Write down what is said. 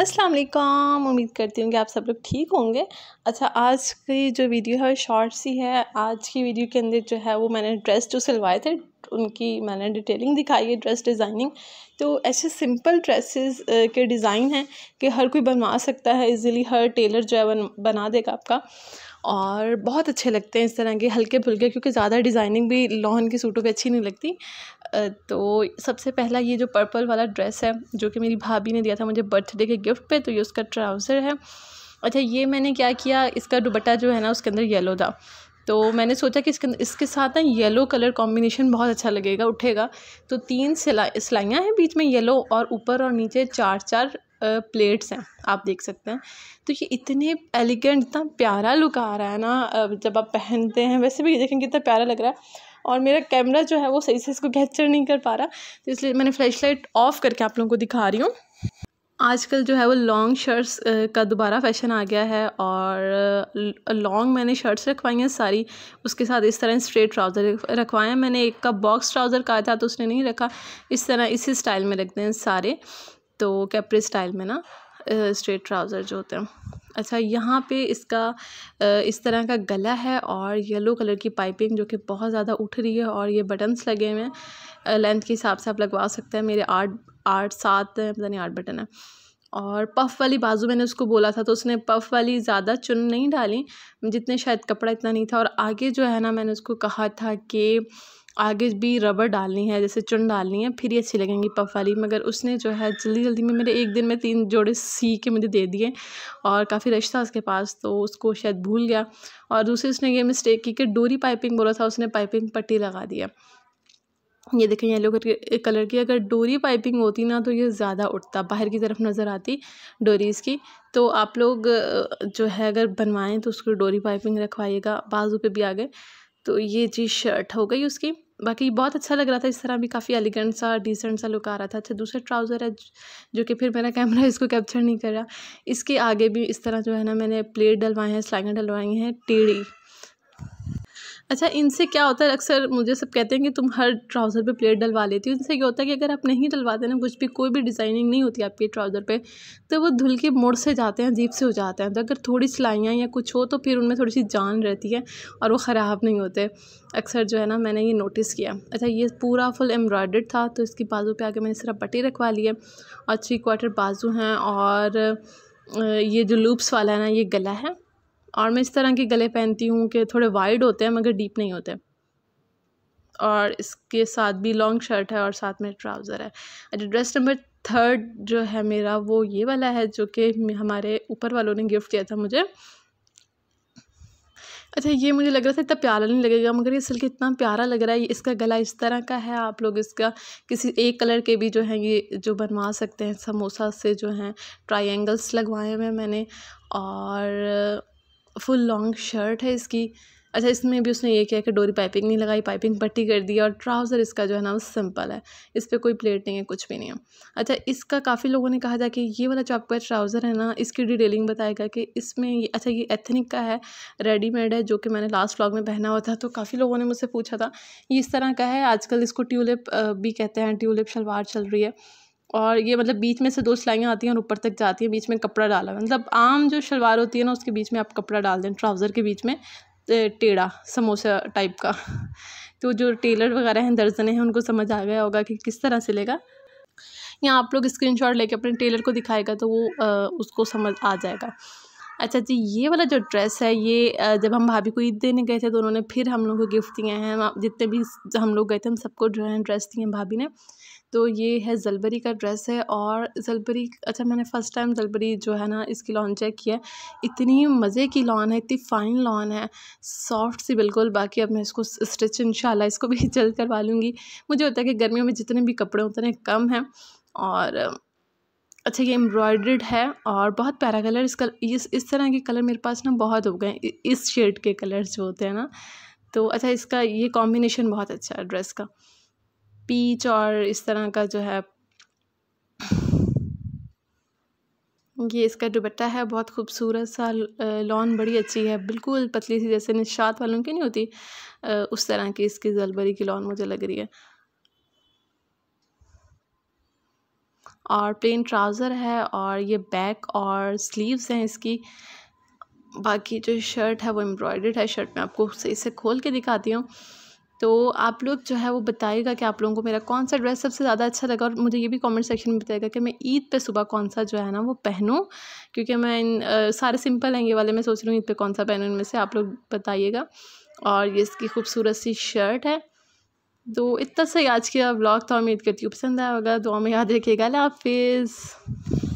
अस्सलाम वालेकुम उम्मीद करती हूँ कि आप सब लोग ठीक होंगे अच्छा आज की जो वीडियो है शॉर्ट सी है आज की वीडियो के अंदर जो है वो मैंने ड्रेस जो सिलवाए थे उनकी मैंने डिटेलिंग दिखाई है ड्रेस डिज़ाइनिंग तो ऐसे सिंपल ड्रेसेस के डिज़ाइन हैं कि हर कोई बनवा सकता है इजीली हर टेलर जो है बन, बना देगा आपका और बहुत अच्छे लगते हैं इस तरह के हल्के फुल्के क्योंकि ज़्यादा डिज़ाइनिंग भी लॉन के सूटों पे अच्छी नहीं लगती तो सबसे पहला ये जो पर्पल वाला ड्रेस है जो कि मेरी भाभी ने दिया था मुझे बर्थडे के गिफ्ट पे तो ये उसका ट्राउज़र है अच्छा ये मैंने क्या किया इसका दुबट्टा जो है ना उसके अंदर येलो था तो मैंने सोचा कि इसके इसके साथ ना येलो कलर कॉम्बिनेशन बहुत अच्छा लगेगा उठेगा तो तीन सिला सिलाइयाँ हैं बीच में येलो और ऊपर और नीचे चार चार प्लेट्स हैं आप देख सकते हैं तो ये इतने एलिगेंट इतना प्यारा लुक आ रहा है ना जब आप पहनते हैं वैसे भी देखें कितना प्यारा लग रहा है और मेरा कैमरा जो है वो सही से इसको कैप्चर नहीं कर पा रहा तो इसलिए मैंने फ्लैश लाइट ऑफ करके आप लोगों को दिखा रही हूँ आजकल जो है वो लॉन्ग शर्ट्स का दोबारा फैशन आ गया है और लॉन्ग मैंने शर्ट्स रखवाई हैं सारी उसके साथ इस तरह स्ट्रेट ट्राउज़र रखवाए हैं मैंने एक का बॉक्स ट्राउज़र कहा था तो उसने नहीं रखा इस तरह इसी स्टाइल में रखते हैं सारे तो कैप्री स्टाइल में ना स्ट्रेट ट्राउज़र जो होते हैं अच्छा यहाँ पे इसका इस तरह का गला है और येलो कलर की पाइपिंग जो कि बहुत ज़्यादा उठ रही है और ये बटन्स लगे हुए हैं लेंथ के हिसाब से आप लगवा सकते हैं मेरे आठ आठ सात पता नहीं आठ बटन है और पफ़ वाली बाजू मैंने उसको बोला था तो उसने पफ़ वाली ज़्यादा चुन नहीं डाली जितने शायद कपड़ा इतना नहीं था और आगे जो है ना मैंने उसको कहा था कि आगे भी रबर डालनी है जैसे चुन डालनी है फिर ये अच्छी लगेंगी पफ वाली मगर उसने जो है जल्दी जल्दी में मेरे एक दिन में तीन जोड़े सी के मुझे दे दिए और काफ़ी रश था उसके पास तो उसको शायद भूल गया और दूसरी उसने ये मिस्टेक की कि डोरी पाइपिंग बोला था उसने पाइपिंग पट्टी लगा दिया ये देखें येलो कलर की अगर डोरी पाइपिंग होती ना तो ये ज़्यादा उठता बाहर की तरफ नज़र आती डोरीज़ की तो आप लोग जो है अगर बनवाएं तो उसको डोरी पाइपिंग रखवाइएगा बाजू पे भी आ गए तो ये चीज़ शर्ट हो गई उसकी बाकी बहुत अच्छा लग रहा था इस तरह भी काफ़ी एलिगेंट सा डिसेंट सा लुक आ रहा था अच्छा दूसरा ट्राउज़र है जो कि फिर मेरा कैमरा इसको कैप्चर नहीं कर रहा इसके आगे भी इस तरह जो है ना मैंने प्लेट डलवाए हैं स्लाइडें डलवाई हैं टेढ़ी अच्छा इनसे क्या होता है अक्सर मुझे सब कहते हैं कि तुम हर ट्राउज़र पे प्लेट डलवा लेती हो इनसे क्या होता है कि अगर आप नहीं डलवाते ना कुछ भी कोई भी डिज़ाइनिंग नहीं होती आपके ट्राउज़र पे तो वो धुल के मोड़ से जाते हैं अजीब से हो जाते हैं तो अगर थोड़ी सिलाइयाँ या कुछ हो तो फिर उनमें थोड़ी सी जान रहती है और वो ख़राब नहीं होते अक्सर जो है ना मैंने ये नोटिस किया अच्छा ये पूरा फुल एम्ब्रॉयड था तो इसकी बाजू पर आगे मैंने सिर्फ तरह पट्टी रखवा ली है और थ्री क्वार्टर बाजू हैं और ये जो लूप्स वाला है ना ये गला है और मैं इस तरह के गले पहनती हूँ कि थोड़े वाइड होते हैं मगर डीप नहीं होते और इसके साथ भी लॉन्ग शर्ट है और साथ में ट्राउज़र है अच्छा ड्रेस नंबर थर्ड जो है मेरा वो ये वाला है जो कि हमारे ऊपर वालों ने गिफ्ट किया था मुझे अच्छा ये मुझे लग रहा था इतना प्यारा नहीं लगेगा मगर ये सिल्क इतना प्यारा लग रहा है इसका गला इस तरह का है आप लोग इसका किसी एक कलर के भी जो है ये जो बनवा सकते हैं समोसा से जो हैं ट्राइंगल्स लगवाए हुए मैंने और फुल लॉन्ग शर्ट है इसकी अच्छा इसमें भी उसने ये किया कि डोरी पाइपिंग नहीं लगाई पाइपिंग पट्टी कर दी और ट्राउज़र इसका जो है ना वो सिंपल है इस पर कोई प्लेट नहीं है कुछ भी नहीं है अच्छा इसका काफ़ी लोगों ने कहा था कि ये वाला जो का ट्राउज़र है ना इसकी डिटेलिंग बताएगा कि इसमें ये अच्छा ये एथनिक का है रेडीमेड है जो कि मैंने लास्ट व्लॉग में पहना हुआ था तो काफ़ी लोगों ने मुझसे पूछा था ये इस तरह का है आजकल इसको ट्यूलिप भी कहते हैं ट्यूलिप शलवार चल रही है और ये मतलब बीच में से दो सिलाइयाँ आती हैं और ऊपर तक जाती हैं बीच में कपड़ा डाला मतलब आम जो शलवार होती है ना उसके बीच में आप कपड़ा डाल दें ट्राउज़र के बीच में टेढ़ा समोसा टाइप का तो जो टेलर वगैरह हैं दर्जने हैं उनको समझ आ गया होगा कि किस तरह सिलेगा या आप लोग स्क्रीनशॉट लेके अपने टेलर को दिखाएगा तो वो आ, उसको समझ आ जाएगा अच्छा जी ये वाला जो ड्रेस है ये जब हम भाभी को ईद देने गए थे तो उन्होंने फिर हम लोग को गिफ्ट दिए हैं जितने भी हम लोग गए थे हम सबको जो है ड्रेस दिए हैं भाभी ने तो ये है जलबरी का ड्रेस है और जलबरी अच्छा मैंने फ़र्स्ट टाइम जलबरी जो है ना इसकी लॉन चेक किया इतनी मज़े की लॉन है इतनी फ़ाइन लॉन है सॉफ्ट सी बिल्कुल बाकी अब मैं इसको स्टिच इन इसको भी जल्द करवा लूँगी मुझे होता है कि गर्मियों में जितने भी कपड़े उतने कम हैं और अच्छा ये एम्ब्रॉयड्रेड है और बहुत प्यारा कलर इस कलर इस इस तरह के कलर मेरे पास ना बहुत हो गए इस शेड के कलर्स जो होते हैं ना तो अच्छा इसका ये कॉम्बिनेशन बहुत अच्छा है ड्रेस का पीच और इस तरह का जो है ये इसका दुपट्टा है बहुत खूबसूरत सा लॉन बड़ी अच्छी है बिल्कुल पतली सी जैसे निशात वालों की नहीं होती उस तरह की इसकी जलबरी की लॉन मुझे लग रही है और प्लेन ट्राउज़र है और ये बैक और स्लीव्स हैं इसकी बाकी जो शर्ट है वो एम्ब्रॉयडर्ड है शर्ट में आपको से खोल के दिखाती हूँ तो आप लोग जो है वो बताइएगा कि आप लोगों को मेरा कौन सा ड्रेस सबसे ज़्यादा अच्छा लगा और मुझे ये भी कमेंट सेक्शन में बताएगा कि मैं ईद पे सुबह कौन सा जो है ना वो पहनूं क्योंकि मैं इन आ, सारे सिंपल हैं ये वाले मैं सोच रही हूँ ईद पे कौन सा पहनूं इनमें से आप लोग बताइएगा और ये इसकी खूबसूरत सी शर्ट है तो इतना सही आज का ब्लॉग था उम्मीद करती हूँ पसंद आया होगा दुआ में याद रखिएगा अल्लाह हाफिज़